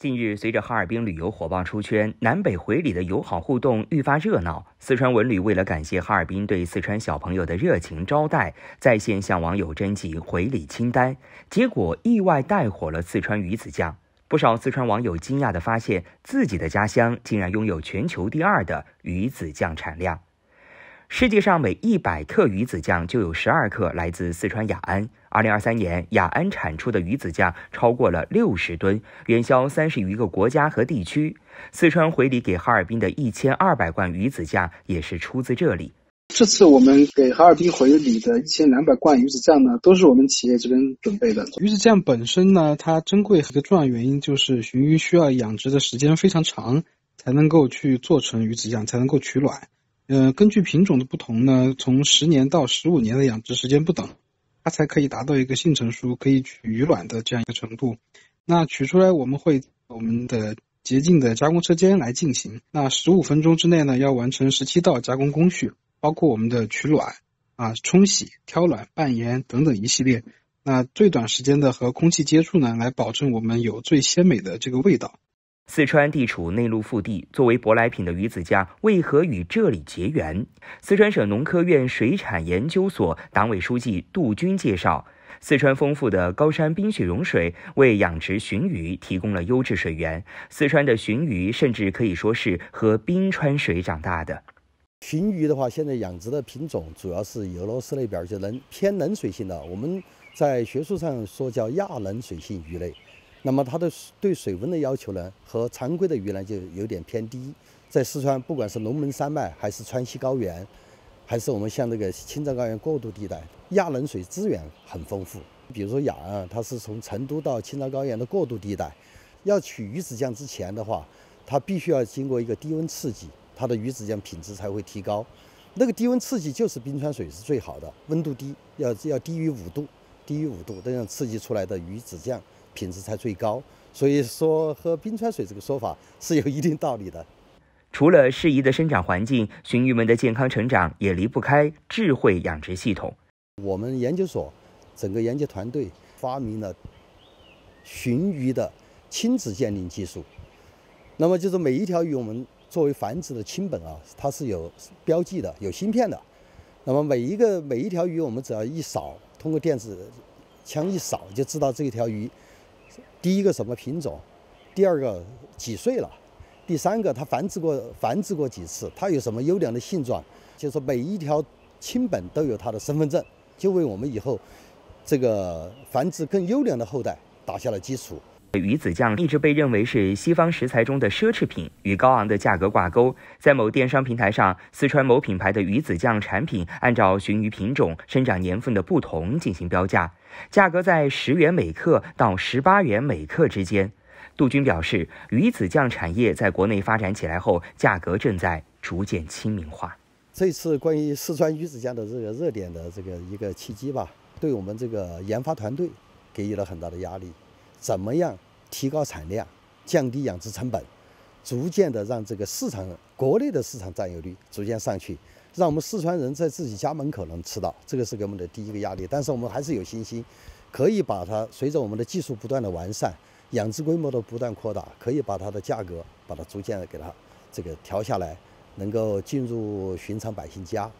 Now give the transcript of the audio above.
近日，随着哈尔滨旅游火爆出圈，南北回礼的友好互动愈发热闹。四川文旅为了感谢哈尔滨对四川小朋友的热情招待，在线向网友征集回礼清单，结果意外带火了四川鱼子酱。不少四川网友惊讶地发现，自己的家乡竟然拥有全球第二的鱼子酱产量。世界上每一百克鱼子酱就有十二克来自四川雅安。二零二三年，雅安产出的鱼子酱超过了六十吨，远销三十余个国家和地区。四川回礼给哈尔滨的一千二百罐鱼子酱也是出自这里。这次我们给哈尔滨回礼的一千两百罐鱼子酱呢，都是我们企业这边准备的。鱼子酱本身呢，它珍贵和个重要原因就是鲟鱼需要养殖的时间非常长，才能够去做成鱼子酱，才能够取卵。呃，根据品种的不同呢，从十年到十五年的养殖时间不等，它才可以达到一个性成熟，可以取鱼卵的这样一个程度。那取出来，我们会我们的洁净的加工车间来进行。那十五分钟之内呢，要完成十七道加工工序，包括我们的取卵啊、冲洗、挑卵、拌盐等等一系列。那最短时间的和空气接触呢，来保证我们有最鲜美的这个味道。四川地处内陆腹地，作为舶来品的鱼子酱为何与这里结缘？四川省农科院水产研究所党委书记杜军介绍，四川丰富的高山冰雪融水为养殖鲟鱼提供了优质水源。四川的鲟鱼甚至可以说是喝冰川水长大的。鲟鱼的话，现在养殖的品种主要是俄罗斯那边就能偏冷水性的，我们在学术上说叫亚冷水性鱼类。那么它的对水温的要求呢，和常规的鱼呢就有点偏低。在四川，不管是龙门山脉，还是川西高原，还是我们像这个青藏高原过渡地带，亚冷水资源很丰富。比如说雅安，它是从成都到青藏高原的过渡地带，要取鱼子酱之前的话，它必须要经过一个低温刺激，它的鱼子酱品质才会提高。那个低温刺激就是冰川水是最好的，温度低，要要低于五度，低于五度这样刺激出来的鱼子酱。品质才最高，所以说喝冰川水这个说法是有一定道理的。除了适宜的生长环境，鲟鱼们的健康成长也离不开智慧养殖系统。我们研究所整个研究团队发明了鲟鱼的亲子鉴定技术。那么就是每一条鱼，我们作为繁殖的亲本啊，它是有标记的，有芯片的。那么每一个每一条鱼，我们只要一扫，通过电子枪一扫，就知道这条鱼。第一个什么品种，第二个几岁了，第三个它繁殖过繁殖过几次，它有什么优良的性状？就是每一条亲本都有它的身份证，就为我们以后这个繁殖更优良的后代打下了基础。鱼子酱一直被认为是西方食材中的奢侈品，与高昂的价格挂钩。在某电商平台上，四川某品牌的鱼子酱产品按照鲟鱼品种、生长年份的不同进行标价，价格在十元每克到十八元每克之间。杜军表示，鱼子酱产业在国内发展起来后，价格正在逐渐亲民化。这次关于四川鱼子酱的这个热点的这个一个契机吧，对我们这个研发团队给予了很大的压力。怎么样提高产量，降低养殖成本，逐渐的让这个市场国内的市场占有率逐渐上去，让我们四川人在自己家门口能吃到，这个是给我们的第一个压力。但是我们还是有信心，可以把它随着我们的技术不断的完善，养殖规模的不断扩大，可以把它的价格把它逐渐的给它这个调下来，能够进入寻常百姓家。